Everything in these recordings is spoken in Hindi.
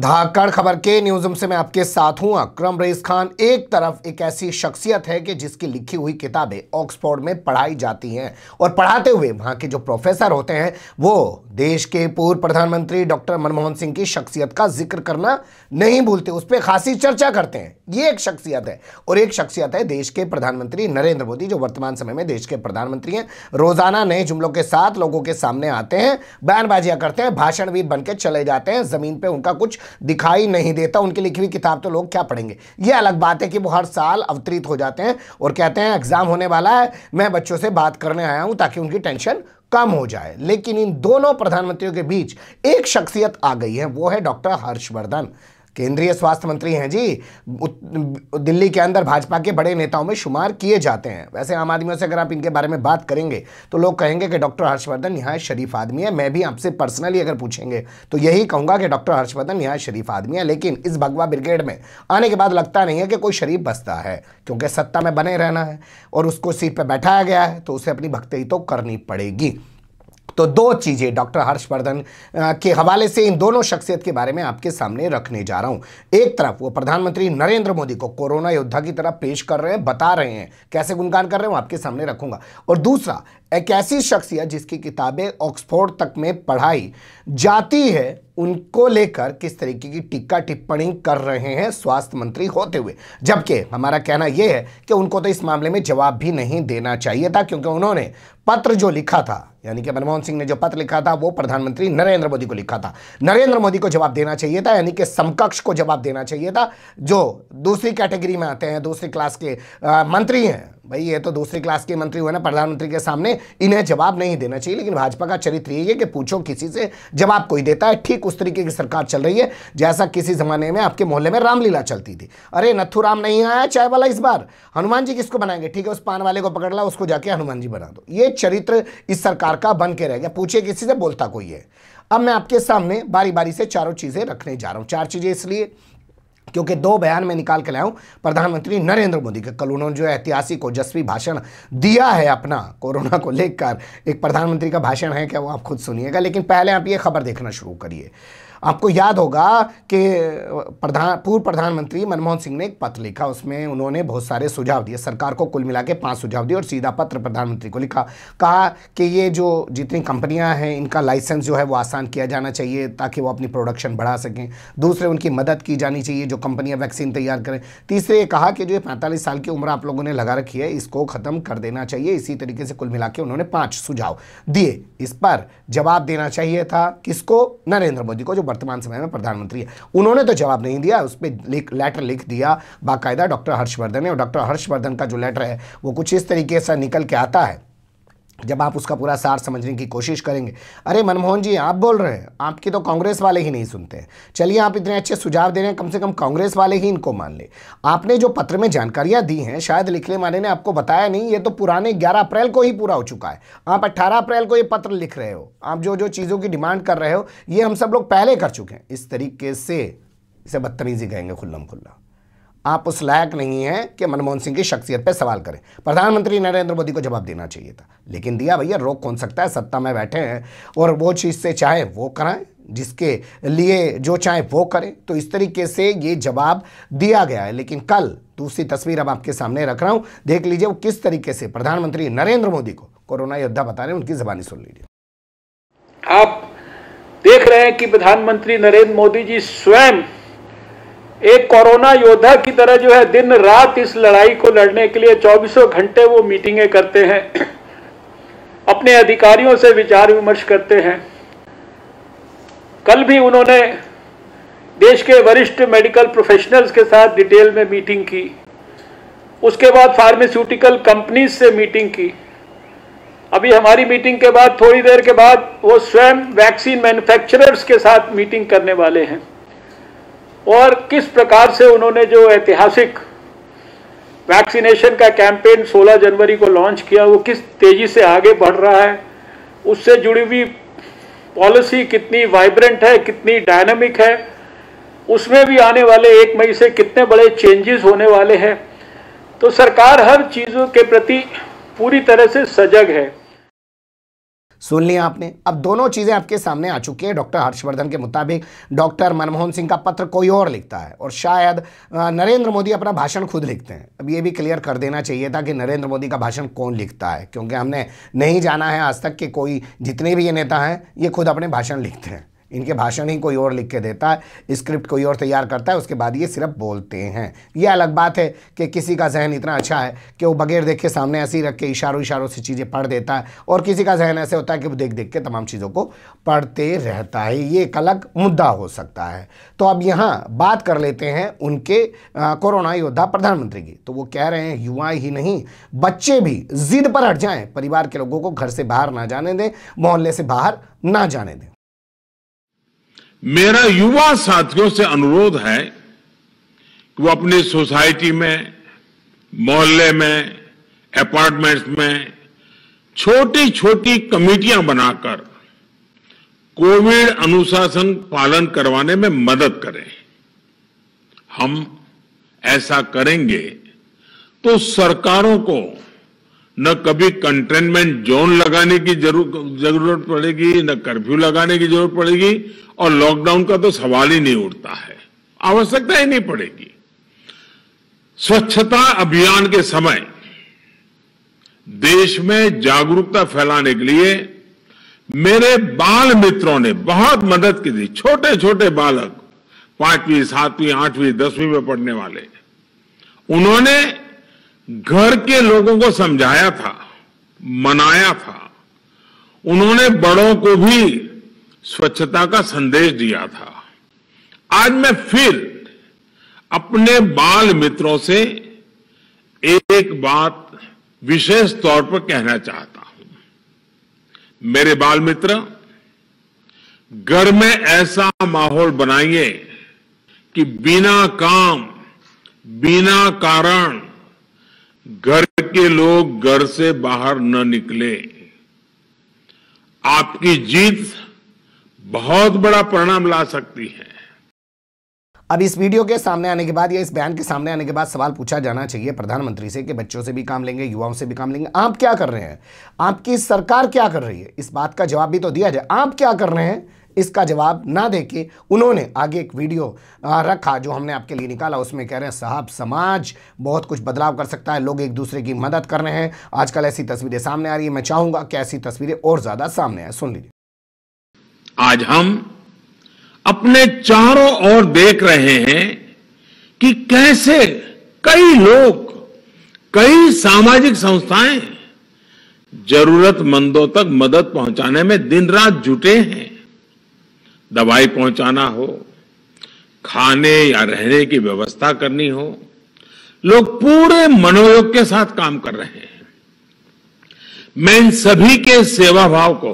धाकड़ खबर के न्यूज से मैं आपके साथ हूं अक्रम रईस खान एक तरफ एक ऐसी शख्सियत है कि जिसकी लिखी हुई किताबें ऑक्सफोर्ड में पढ़ाई जाती हैं और पढ़ाते हुए वहां के जो प्रोफेसर होते हैं वो देश के पूर्व प्रधानमंत्री डॉक्टर मनमोहन सिंह की शख्सियत का जिक्र करना नहीं भूलते उस पर खासी चर्चा करते हैं ये एक शख्सियत है और एक शख्सियत है देश के प्रधानमंत्री नरेंद्र मोदी जो वर्तमान समय में देश के प्रधानमंत्री हैं रोजाना नए जुमलों के साथ लोगों के सामने आते हैं बयानबाजियाँ करते हैं भाषणवीर बन के चले जाते हैं ज़मीन पर उनका कुछ दिखाई नहीं देता उनकी लिखी हुई किताब तो लोग क्या पढ़ेंगे ये अलग बात है कि वो हर साल अवतरित हो जाते हैं और कहते हैं एग्ज़ाम होने वाला है मैं बच्चों से बात करने आया हूं ताकि उनकी टेंशन कम हो जाए लेकिन इन दोनों प्रधानमंत्रियों के बीच एक शख्सियत आ गई है वो है डॉक्टर हर्षवर्धन केंद्रीय स्वास्थ्य मंत्री हैं जी दिल्ली के अंदर भाजपा के बड़े नेताओं में शुमार किए जाते हैं वैसे आम आदमियों से अगर आप इनके बारे में बात करेंगे तो लोग कहेंगे कि डॉक्टर हर्षवर्धन यहाँ शरीफ आदमी है मैं भी आपसे पर्सनली अगर पूछेंगे तो यही कहूँगा कि डॉक्टर हर्षवर्धन यहाँ शरीफ आदमी है लेकिन इस भगवा ब्रिगेड में आने के बाद लगता नहीं है कि कोई शरीफ बसता है क्योंकि सत्ता में बने रहना है और उसको सीट पर बैठाया गया है तो उसे अपनी भक्ति तो करनी पड़ेगी तो दो चीज़ें डॉक्टर हर्षवर्धन के हवाले से इन दोनों शख्सियत के बारे में आपके सामने रखने जा रहा हूँ एक तरफ वो प्रधानमंत्री नरेंद्र मोदी को कोरोना योद्धा की तरह पेश कर रहे हैं बता रहे हैं कैसे गुणगान कर रहे हैं आपके सामने रखूंगा और दूसरा एक ऐसी शख्सियत जिसकी किताबें ऑक्सफोर्ड तक में पढ़ाई जाती है उनको लेकर किस तरीके की टीका टिप्पणी कर रहे हैं स्वास्थ्य मंत्री होते हुए जबकि हमारा कहना यह है कि उनको तो इस मामले में जवाब भी नहीं देना चाहिए था क्योंकि उन्होंने पत्र जो लिखा था यानी कि मनमोहन सिंह ने जो पत्र लिखा था वो प्रधानमंत्री नरेंद्र मोदी को लिखा था नरेंद्र मोदी को जवाब देना चाहिए था यानी कि समकक्ष को जवाब देना चाहिए था जो दूसरी कैटेगरी में आते हैं दूसरी क्लास के आ, मंत्री हैं भाई ये तो दूसरी क्लास के मंत्री हुए ना प्रधानमंत्री के सामने इन्हें जवाब नहीं देना चाहिए लेकिन भाजपा का चरित्र ये है कि पूछो किसी से जवाब कोई देता है ठीक ठीक उस तरीके की सरकार चल रही है जैसा किसी ज़माने में आपके मोहल्ले में रामलीला चलती थी अरे नथु राम नहीं आया चाय वाला इस बार हनुमान जी किसको बनाएंगे ठीक है उस पान वाले को पकड़ ला उसको जाके हनुमान जी बना दो ये चरित्र इस सरकार का बन के रह गया पूछिए किसी से बोलता कोई है अब मैं आपके सामने बारी बारी से चारों चीज़ें रखने जा रहा हूं चार चीज़ें इसलिए क्योंकि दो बयान में निकाल के लाया हूं प्रधानमंत्री नरेंद्र मोदी का कल उन्होंने जो ऐतिहासिक ओजस्वी भाषण दिया है अपना कोरोना को लेकर एक प्रधानमंत्री का भाषण है क्या वो आप खुद सुनिएगा लेकिन पहले आप ये खबर देखना शुरू करिए आपको याद होगा कि प्रधान पूर्व प्रधानमंत्री मनमोहन सिंह ने एक पत्र लिखा उसमें उन्होंने बहुत सारे सुझाव दिए सरकार को कुल मिला के पाँच सुझाव दिए और सीधा पत्र प्रधानमंत्री को लिखा कहा कि ये जो जितनी कंपनियां हैं इनका लाइसेंस जो है वो आसान किया जाना चाहिए ताकि वो अपनी प्रोडक्शन बढ़ा सकें दूसरे उनकी मदद की जानी चाहिए जो कंपनियाँ वैक्सीन तैयार करें तीसरे ये कहा कि जो पैंतालीस साल की उम्र आप लोगों ने लगा रखी है इसको ख़त्म कर देना चाहिए इसी तरीके से कुल मिला उन्होंने पाँच सुझाव दिए इस पर जवाब देना चाहिए था किसको नरेंद्र मोदी को जो वर्तमान समय में प्रधानमंत्री है उन्होंने तो जवाब नहीं दिया उस पर लिख लेटर लिख दिया बाकायदा डॉक्टर हर्षवर्धन ने और डॉक्टर हर्षवर्धन का जो लेटर है वो कुछ इस तरीके से निकल के आता है जब आप उसका पूरा सार समझने की कोशिश करेंगे अरे मनमोहन जी आप बोल रहे हैं आपकी तो कांग्रेस वाले ही नहीं सुनते हैं चलिए आप इतने अच्छे सुझाव दे रहे हैं कम से कम कांग्रेस वाले ही इनको मान ले आपने जो पत्र में जानकारियां दी हैं शायद लिखने वाले ने आपको बताया नहीं ये तो पुराने ग्यारह अप्रैल को ही पूरा हो चुका है आप अट्ठारह अप्रैल को ये पत्र लिख रहे हो आप जो जो चीज़ों की डिमांड कर रहे हो ये हम सब लोग पहले कर चुके हैं इस तरीके से इसे बदतमीजी कहेंगे खुल्लम खुल्ला आप उस लायक नहीं है कि मनमोहन सिंह की शख्सियत पर सवाल करें प्रधानमंत्री नरेंद्र मोदी को जवाब देना चाहिए था लेकिन दिया भैया रोक कौन सकता है सत्ता में बैठे हैं और वो चीज़ से चाहे वो कराएं जिसके लिए जो चाहे वो करें तो इस तरीके से ये जवाब दिया गया है लेकिन कल दूसरी तस्वीर अब आपके सामने रख रहा हूँ देख लीजिए वो किस तरीके से प्रधानमंत्री नरेंद्र मोदी को कोरोना योद्धा बता रहे हैं उनकी जबानी सुन लीजिए आप देख रहे हैं कि प्रधानमंत्री नरेंद्र मोदी जी स्वयं एक कोरोना योद्धा की तरह जो है दिन रात इस लड़ाई को लड़ने के लिए चौबीसों घंटे वो मीटिंगें करते हैं अपने अधिकारियों से विचार विमर्श करते हैं कल भी उन्होंने देश के वरिष्ठ मेडिकल प्रोफेशनल्स के साथ डिटेल में मीटिंग की उसके बाद फार्मास्यूटिकल कंपनीज से मीटिंग की अभी हमारी मीटिंग के बाद थोड़ी देर के बाद वो स्वयं वैक्सीन मैन्युफैक्चरर्स के साथ मीटिंग करने वाले हैं और किस प्रकार से उन्होंने जो ऐतिहासिक वैक्सीनेशन का कैंपेन 16 जनवरी को लॉन्च किया वो किस तेज़ी से आगे बढ़ रहा है उससे जुड़ी हुई पॉलिसी कितनी वाइब्रेंट है कितनी डायनामिक है उसमें भी आने वाले एक मई से कितने बड़े चेंजेस होने वाले हैं तो सरकार हर चीज़ों के प्रति पूरी तरह से सजग है सुन लिया आपने अब दोनों चीज़ें आपके सामने आ चुकी हैं डॉक्टर हर्षवर्धन के मुताबिक डॉक्टर मनमोहन सिंह का पत्र कोई और लिखता है और शायद नरेंद्र मोदी अपना भाषण खुद लिखते हैं अब ये भी क्लियर कर देना चाहिए था कि नरेंद्र मोदी का भाषण कौन लिखता है क्योंकि हमने नहीं जाना है आज तक कि कोई जितने भी ये नेता हैं ये खुद अपने भाषण लिखते हैं इनके भाषण ही कोई और लिख के देता है स्क्रिप्ट कोई और तैयार करता है उसके बाद ये सिर्फ बोलते हैं ये अलग बात है कि किसी का जहन इतना अच्छा है कि वो बगैर देख के सामने ऐसे ही रख के इशारों इशारों से चीज़ें पढ़ देता है और किसी का जहन ऐसे होता है कि वो देख देख के तमाम चीज़ों को पढ़ते रहता है ये एक अलग मुद्दा हो सकता है तो अब यहाँ बात कर लेते हैं उनके कोरोना योद्धा प्रधानमंत्री की तो वो कह रहे हैं युवा ही नहीं बच्चे भी जिद पर हट जाएँ परिवार के लोगों को घर से बाहर ना जाने दें मोहल्ले से बाहर ना जाने दें मेरा युवा साथियों से अनुरोध है कि वो अपनी सोसाइटी में मोहल्ले में अपार्टमेंट्स में छोटी छोटी कमेटियां बनाकर कोविड अनुशासन पालन करवाने में मदद करें हम ऐसा करेंगे तो सरकारों को न कभी कंटेनमेंट जोन लगाने की जरूरत पड़ेगी न कर्फ्यू लगाने की जरूरत पड़ेगी और लॉकडाउन का तो सवाल ही नहीं उठता है आवश्यकता ही नहीं पड़ेगी स्वच्छता अभियान के समय देश में जागरूकता फैलाने के लिए मेरे बाल मित्रों ने बहुत मदद की थी छोटे छोटे बालक पांचवी सातवीं आठवीं दसवीं में पढ़ने वाले उन्होंने घर के लोगों को समझाया था मनाया था उन्होंने बड़ों को भी स्वच्छता का संदेश दिया था आज मैं फिर अपने बाल मित्रों से एक बात विशेष तौर पर कहना चाहता हूं मेरे बाल मित्र घर में ऐसा माहौल बनाइए कि बिना काम बिना कारण घर के लोग घर से बाहर न निकले आपकी जीत बहुत बड़ा परिणाम ला सकती है अब इस वीडियो के सामने आने के बाद या इस बयान के सामने आने के बाद सवाल पूछा जाना चाहिए प्रधानमंत्री से कि बच्चों से भी काम लेंगे युवाओं से भी काम लेंगे आप क्या कर रहे हैं आपकी सरकार क्या कर रही है इस बात का जवाब भी तो दिया जाए आप क्या कर रहे हैं इसका जवाब ना देके उन्होंने आगे एक वीडियो रखा जो हमने आपके लिए निकाला उसमें कह रहे हैं साहब समाज बहुत कुछ बदलाव कर सकता है लोग एक दूसरे की मदद कर रहे हैं आजकल ऐसी तस्वीरें सामने आ रही है मैं चाहूंगा कि ऐसी तस्वीरें और ज्यादा सामने आए सुन लीजिए आज हम अपने चारों ओर देख रहे हैं कि कैसे कई लोग कई सामाजिक संस्थाएं जरूरतमंदों तक मदद पहुंचाने में दिन रात जुटे हैं दवाई पहुंचाना हो खाने या रहने की व्यवस्था करनी हो लोग पूरे मनोयोग के साथ काम कर रहे हैं मैं इन सभी के सेवा भाव को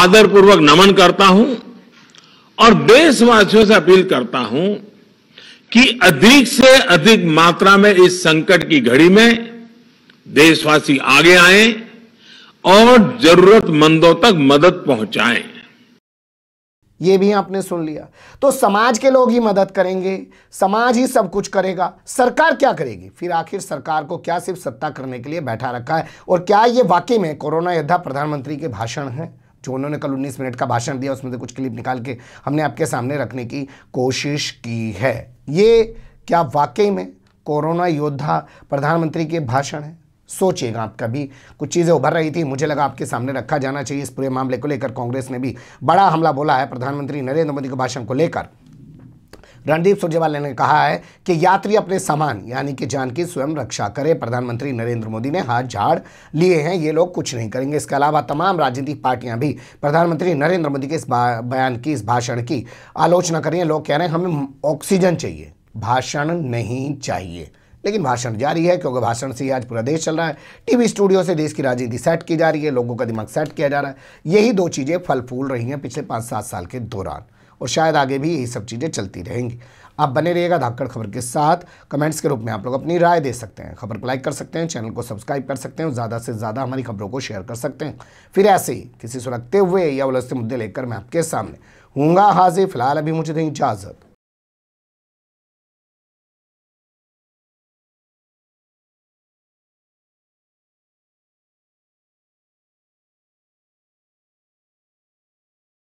आदरपूर्वक नमन करता हूं और देशवासियों से अपील करता हूं कि अधिक से अधिक मात्रा में इस संकट की घड़ी में देशवासी आगे आए और जरूरतमंदों तक मदद पहुंचाएं ये भी आपने सुन लिया तो समाज के लोग ही मदद करेंगे समाज ही सब कुछ करेगा सरकार क्या करेगी फिर आखिर सरकार को क्या सिर्फ सत्ता करने के लिए बैठा रखा है और क्या ये वाकई में कोरोना योद्धा प्रधानमंत्री के भाषण हैं जो उन्होंने कल 19 मिनट का भाषण दिया उसमें से कुछ क्लिप निकाल के हमने आपके सामने रखने की कोशिश की है ये क्या वाकई में कोरोना योद्धा प्रधानमंत्री के भाषण है सोचेगा आपका भी कुछ चीज़ें उभर रही थी मुझे लगा आपके सामने रखा जाना चाहिए इस पूरे मामले को लेकर कांग्रेस ने भी बड़ा हमला बोला है प्रधानमंत्री नरेंद्र मोदी के भाषण को लेकर रणदीप सुरजेवाला ने कहा है कि यात्री अपने सामान यानी कि जान की स्वयं रक्षा करें प्रधानमंत्री नरेंद्र मोदी ने हाथ झाड़ लिए हैं ये लोग कुछ नहीं करेंगे इसके अलावा तमाम राजनीतिक पार्टियां भी प्रधानमंत्री नरेंद्र मोदी के इस बयान की इस भाषण की आलोचना करें लोग कह रहे हैं हमें ऑक्सीजन चाहिए भाषण नहीं चाहिए लेकिन भाषण जारी है क्योंकि भाषण से ही आज पूरा देश चल रहा है टीवी स्टूडियो से देश की राजनीति सेट की जा रही है लोगों का दिमाग सेट किया जा रहा है यही दो चीज़ें फल फूल रही हैं पिछले पाँच सात साल के दौरान और शायद आगे भी यही सब चीज़ें चलती रहेंगी आप बने रहिएगा धाकड़ खबर के साथ कमेंट्स के रूप में आप लोग अपनी राय दे सकते हैं खबर को लाइक कर सकते हैं चैनल को सब्सक्राइब कर सकते हैं ज़्यादा से ज़्यादा हमारी खबरों को शेयर कर सकते हैं फिर ऐसे ही किसी सुलगते हुए या उलझते मुद्दे लेकर मैं आपके सामने हूँगा हाजिर फिलहाल अभी मुझे दें इजाज़त